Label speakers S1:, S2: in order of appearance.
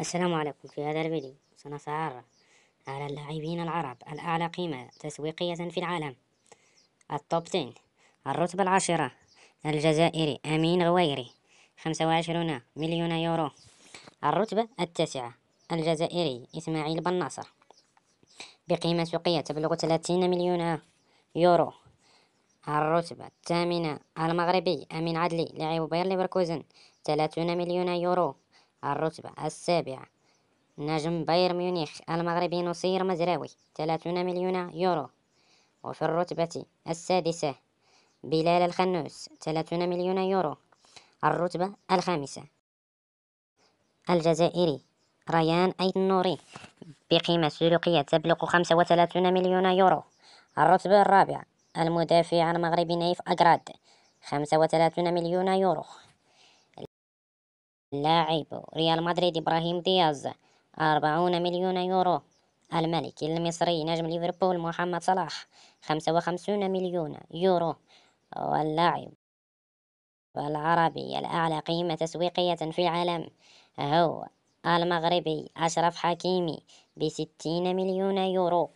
S1: السلام عليكم في هذا الفيديو سنتعرف على اللاعبين العرب الأعلى قيمة تسويقية في العالم التوب 10 الرتبة العاشرة الجزائري أمين غويري 25 مليون يورو الرتبة التاسعة الجزائري إسماعيل بن ناصر بقيمة سوقية تبلغ 30 مليون يورو الرتبة الثامنة المغربي أمين عدلي لاعب باير ليفركوزن 30 مليون يورو الرتبة السابعة نجم بايرن ميونخ المغربي نصير مزراوي 30 مليون يورو وفي الرتبة السادسة بلال الخنوس 30 مليون يورو الرتبة الخامسة الجزائري ريان أيت النوري بقيمة سلوكية تبلغ 35 مليون يورو الرتبة الرابعة المدافع المغربي نايف أجراد 35 مليون يورو لاعب ريال مدريد إبراهيم دياز أربعون مليون يورو الملك المصري نجم ليفربول محمد صلاح خمسة وخمسون مليون يورو واللاعب العربي الأعلى قيمة تسويقية في العالم هو المغربي أشرف حكيمي بستين مليون يورو